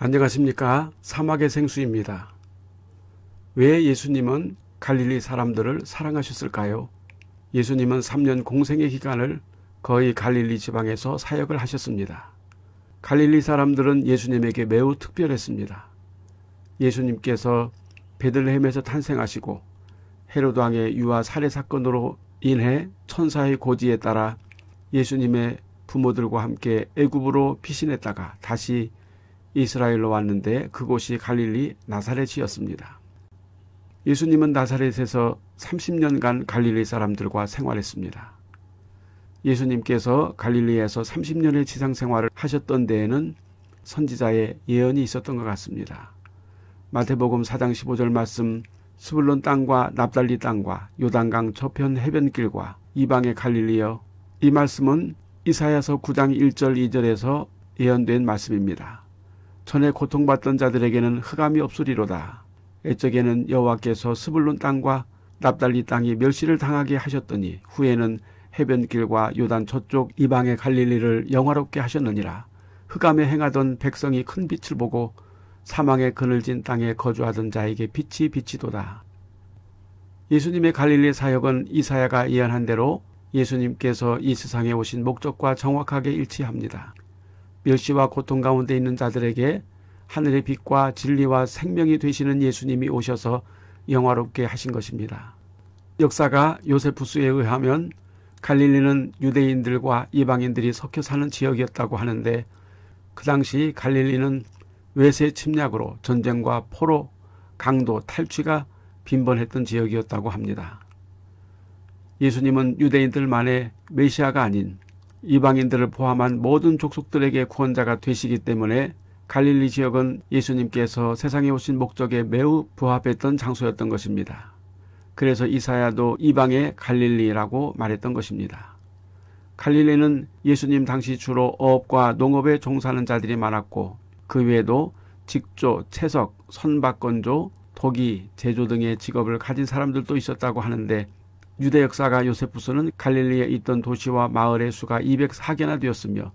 안녕하십니까. 사막의 생수입니다. 왜 예수님은 갈릴리 사람들을 사랑하셨을까요? 예수님은 3년 공생의 기간을 거의 갈릴리 지방에서 사역을 하셨습니다. 갈릴리 사람들은 예수님에게 매우 특별했습니다. 예수님께서 베들레헴에서 탄생하시고 헤로드 왕의 유아 살해 사건으로 인해 천사의 고지에 따라 예수님의 부모들과 함께 애굽으로 피신했다가 다시 이스라엘로 왔는데 그곳이 갈릴리 나사렛이었습니다. 예수님은 나사렛에서 30년간 갈릴리 사람들과 생활했습니다. 예수님께서 갈릴리에서 30년의 지상 생활을 하셨던 데에는 선지자의 예언이 있었던 것 같습니다. 마태복음 4장 15절 말씀 스불론 땅과 납달리 땅과 요단강 저편 해변길과 이방의 갈릴리여 이 말씀은 이사야서 9장 1절 2절에서 예언된 말씀입니다. 전에 고통받던 자들에게는 흑암이 없으리로다. 애적에는 여호와께서 스불론 땅과 납달리 땅이 멸시를 당하게 하셨더니 후에는 해변길과 요단 저쪽 이방의 갈릴리를 영화롭게 하셨느니라. 흑암에 행하던 백성이 큰 빛을 보고 사망의 그늘진 땅에 거주하던 자에게 빛이 비치도다. 예수님의 갈릴리 사역은 이사야가 예언한 대로 예수님께서 이 세상에 오신 목적과 정확하게 일치합니다. 멸시와 고통 가운데 있는 자들에게 하늘의 빛과 진리와 생명이 되시는 예수님이 오셔서 영화롭게 하신 것입니다. 역사가 요세푸스에 의하면 갈릴리는 유대인들과 이방인들이 섞여 사는 지역이었다고 하는데 그 당시 갈릴리는 외세 침략으로 전쟁과 포로, 강도, 탈취가 빈번했던 지역이었다고 합니다. 예수님은 유대인들만의 메시아가 아닌 이방인들을 포함한 모든 족속들에게 구원자가 되시기 때문에 갈릴리 지역은 예수님께서 세상에 오신 목적에 매우 부합했던 장소였던 것입니다. 그래서 이사야도 이방의 갈릴리라고 말했던 것입니다. 갈릴리는 예수님 당시 주로 어업과 농업에 종사하는 자들이 많았고 그 외에도 직조, 채석, 선박건조, 도기, 제조 등의 직업을 가진 사람들도 있었다고 하는데 유대 역사가 요세푸스는 갈릴리에 있던 도시와 마을의 수가 204개나 되었으며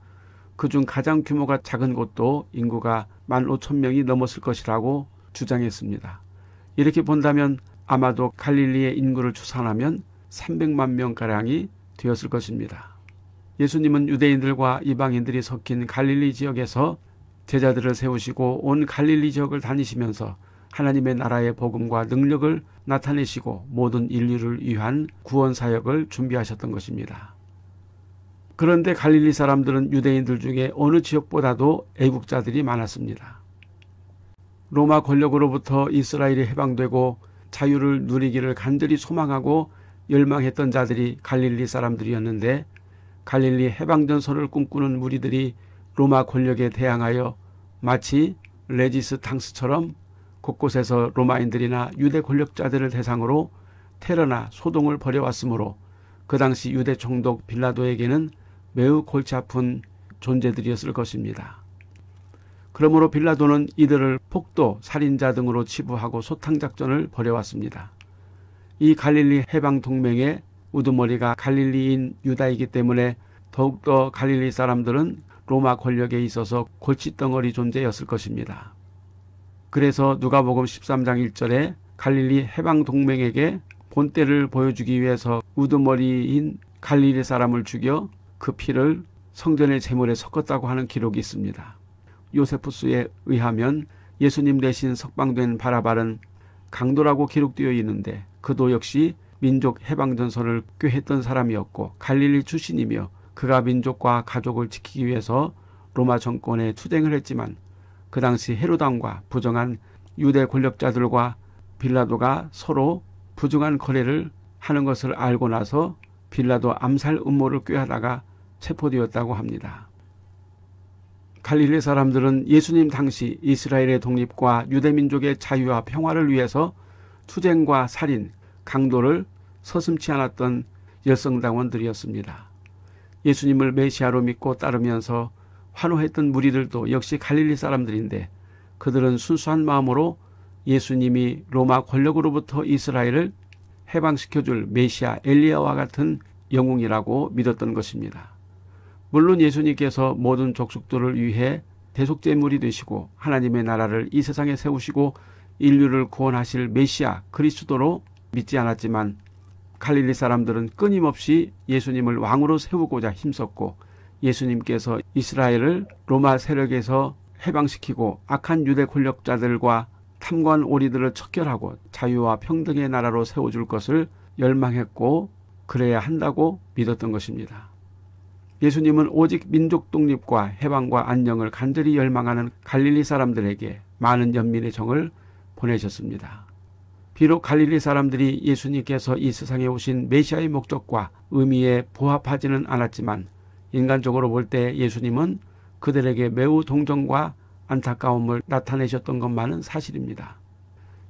그 중 가장 규모가 작은 곳도 인구가 15,000명이 넘었을 것이라고 주장했습니다. 이렇게 본다면 아마도 갈릴리의 인구를 추산하면 300만 명가량이 되었을 것입니다. 예수님은 유대인들과 이방인들이 섞인 갈릴리 지역에서 제자들을 세우시고 온 갈릴리 지역을 다니시면서 하나님의 나라의 복음과 능력을 나타내시고 모든 인류를 위한 구원 사역을 준비하셨던 것입니다. 그런데 갈릴리 사람들은 유대인들 중에 어느 지역보다도 애국자들이 많았습니다. 로마 권력으로부터 이스라엘이 해방되고 자유를 누리기를 간절히 소망하고 열망했던 자들이 갈릴리 사람들이었는데 갈릴리 해방전선을 꿈꾸는 무리들이 로마 권력에 대항하여 마치 레지스 탕스처럼 곳곳에서 로마인들이나 유대 권력자들을 대상으로 테러나 소동을 벌여왔으므로 그 당시 유대 총독 빌라도에게는 매우 골치 아픈 존재들이었을 것입니다. 그러므로 빌라도는 이들을 폭도, 살인자 등으로 치부하고 소탕작전을 벌여왔습니다. 이 갈릴리 해방동맹의 우두머리가 갈릴리인 유다이기 때문에 더욱더 갈릴리 사람들은 로마 권력에 있어서 골칫덩어리 존재였을 것입니다. 그래서 누가복음 13장 1절에 갈릴리 해방 동맹에게 본때를 보여주기 위해서 우두머리인 갈릴리 사람을 죽여 그 피를 성전의 재물에 섞었다고 하는 기록이 있습니다. 요세푸스에 의하면 예수님 대신 석방된 바라바는 강도라고 기록되어 있는데 그도 역시 민족 해방 전선을 꾀했던 사람이었고 갈릴리 출신이며 그가 민족과 가족을 지키기 위해서 로마 정권에 투쟁을 했지만 그 당시 헤로당과 부정한 유대 권력자들과 빌라도가 서로 부정한 거래를 하는 것을 알고 나서 빌라도 암살 음모를 꾀하다가 체포되었다고 합니다. 갈릴리 사람들은 예수님 당시 이스라엘의 독립과 유대민족의 자유와 평화를 위해서 투쟁과 살인, 강도를 서슴치 않았던 열성당원들이었습니다. 예수님을 메시아로 믿고 따르면서 환호했던 무리들도 역시 갈릴리 사람들인데 그들은 순수한 마음으로 예수님이 로마 권력으로부터 이스라엘을 해방시켜줄 메시아 엘리야와 같은 영웅이라고 믿었던 것입니다. 물론 예수님께서 모든 족속들을 위해 대속제물이 되시고 하나님의 나라를 이 세상에 세우시고 인류를 구원하실 메시아 그리스도로 믿지 않았지만 갈릴리 사람들은 끊임없이 예수님을 왕으로 세우고자 힘썼고 예수님께서 이스라엘을 로마 세력에서 해방시키고 악한 유대 권력자들과 탐관 오리들을 척결하고 자유와 평등의 나라로 세워줄 것을 열망했고 그래야 한다고 믿었던 것입니다. 예수님은 오직 민족 독립과 해방과 안녕을 간절히 열망하는 갈릴리 사람들에게 많은 연민의 정을 보내셨습니다. 비록 갈릴리 사람들이 예수님께서 이 세상에 오신 메시아의 목적과 의미에 부합하지는 않았지만 인간적으로 볼 때 예수님은 그들에게 매우 동정과 안타까움을 나타내셨던 것만은 사실입니다.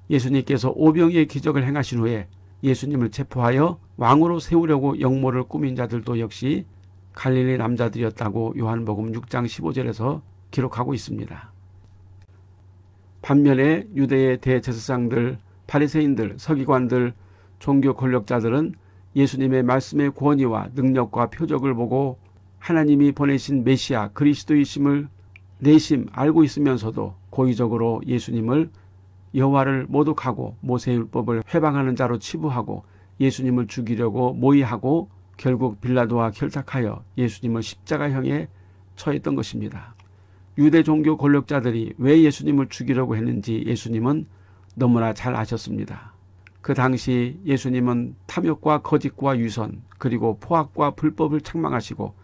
예수님께서 오병의 기적을 행하신 후에 예수님을 체포하여 왕으로 세우려고 역모를 꾸민 자들도 역시 갈릴리 남자들이었다고 요한복음 6장 15절에서 기록하고 있습니다. 반면에 유대의 대제사장들, 파리세인들, 서기관들, 종교 권력자들은 예수님의 말씀의 권위와 능력과 표적을 보고 하나님이 보내신 메시아 그리스도이심을 내심 알고 있으면서도 고의적으로 예수님을 여호와를 모독하고 모세율법을 회방하는 자로 치부하고 예수님을 죽이려고 모의하고 결국 빌라도와 결탁하여 예수님을 십자가형에 처했던 것입니다. 유대 종교 권력자들이 왜 예수님을 죽이려고 했는지 예수님은 너무나 잘 아셨습니다. 그 당시 예수님은 탐욕과 거짓과 유선 그리고 포악과 불법을 책망하시고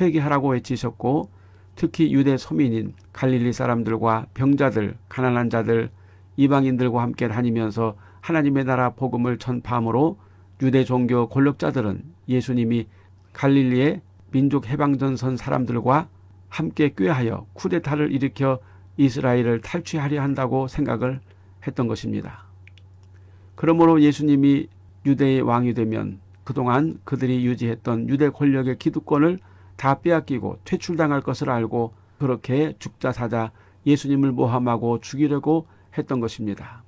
회개하라고 외치셨고 특히 유대 서민인 갈릴리 사람들과 병자들, 가난한 자들, 이방인들과 함께 다니면서 하나님의 나라 복음을 전파함으로 유대 종교 권력자들은 예수님이 갈릴리의 민족 해방전선 사람들과 함께 꾀하여 쿠데타를 일으켜 이스라엘을 탈취하려 한다고 생각을 했던 것입니다. 그러므로 예수님이 유대의 왕이 되면 그동안 그들이 유지했던 유대 권력의 기득권을 다 빼앗기고 퇴출당할 것을 알고 그렇게 죽자 사자 예수님을 모함하고 죽이려고 했던 것입니다.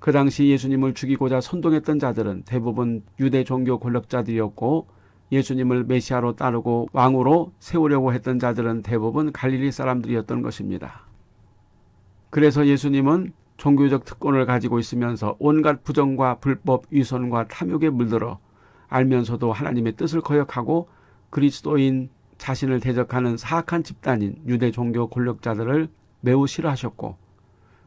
그 당시 예수님을 죽이고자 선동했던 자들은 대부분 유대 종교 권력자들이었고 예수님을 메시아로 따르고 왕으로 세우려고 했던 자들은 대부분 갈릴리 사람들이었던 것입니다. 그래서 예수님은 종교적 특권을 가지고 있으면서 온갖 부정과 불법 위선과 탐욕에 물들어 알면서도 하나님의 뜻을 거역하고 그리스도인 자신을 대적하는 사악한 집단인 유대 종교 권력자들을 매우 싫어하셨고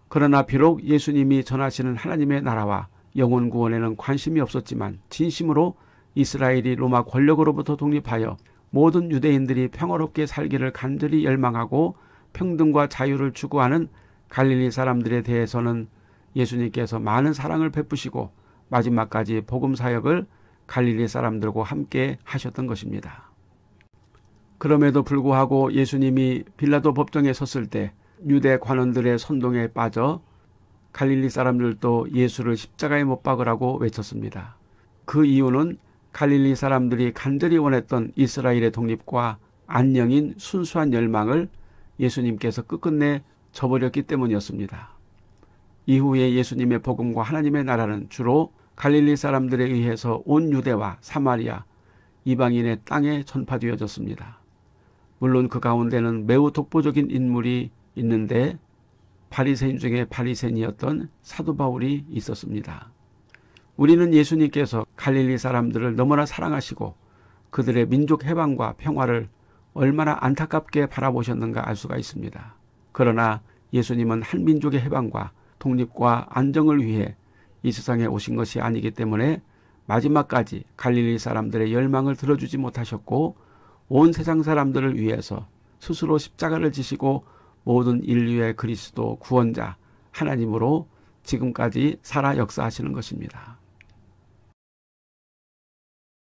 그러나 비록 예수님이 전하시는 하나님의 나라와 영혼 구원에는 관심이 없었지만 진심으로 이스라엘이 로마 권력으로부터 독립하여 모든 유대인들이 평화롭게 살기를 간절히 열망하고 평등과 자유를 추구하는 갈릴리 사람들에 대해서는 예수님께서 많은 사랑을 베푸시고 마지막까지 복음 사역을 갈릴리 사람들과 함께 하셨던 것입니다. 그럼에도 불구하고 예수님이 빌라도 법정에 섰을 때 유대 관원들의 선동에 빠져 갈릴리 사람들도 예수를 십자가에 못 박으라고 외쳤습니다. 그 이유는 갈릴리 사람들이 간절히 원했던 이스라엘의 독립과 안녕인 순수한 열망을 예수님께서 끝끝내 저버렸기 때문이었습니다. 이후에 예수님의 복음과 하나님의 나라는 주로 갈릴리 사람들에 의해서 온 유대와 사마리아, 이방인의 땅에 전파되어졌습니다. 물론 그 가운데는 매우 독보적인 인물이 있는데 바리새인 중에 바리새인이었던 사도 바울이 있었습니다. 우리는 예수님께서 갈릴리 사람들을 너무나 사랑하시고 그들의 민족 해방과 평화를 얼마나 안타깝게 바라보셨는가 알 수가 있습니다. 그러나 예수님은 한 민족의 해방과 독립과 안정을 위해 이 세상에 오신 것이 아니기 때문에 마지막까지 갈릴리 사람들의 열망을 들어주지 못하셨고 온 세상 사람들을 위해서 스스로 십자가를 지시고 모든 인류의 그리스도 구원자 하나님으로 지금까지 살아 역사하시는 것입니다.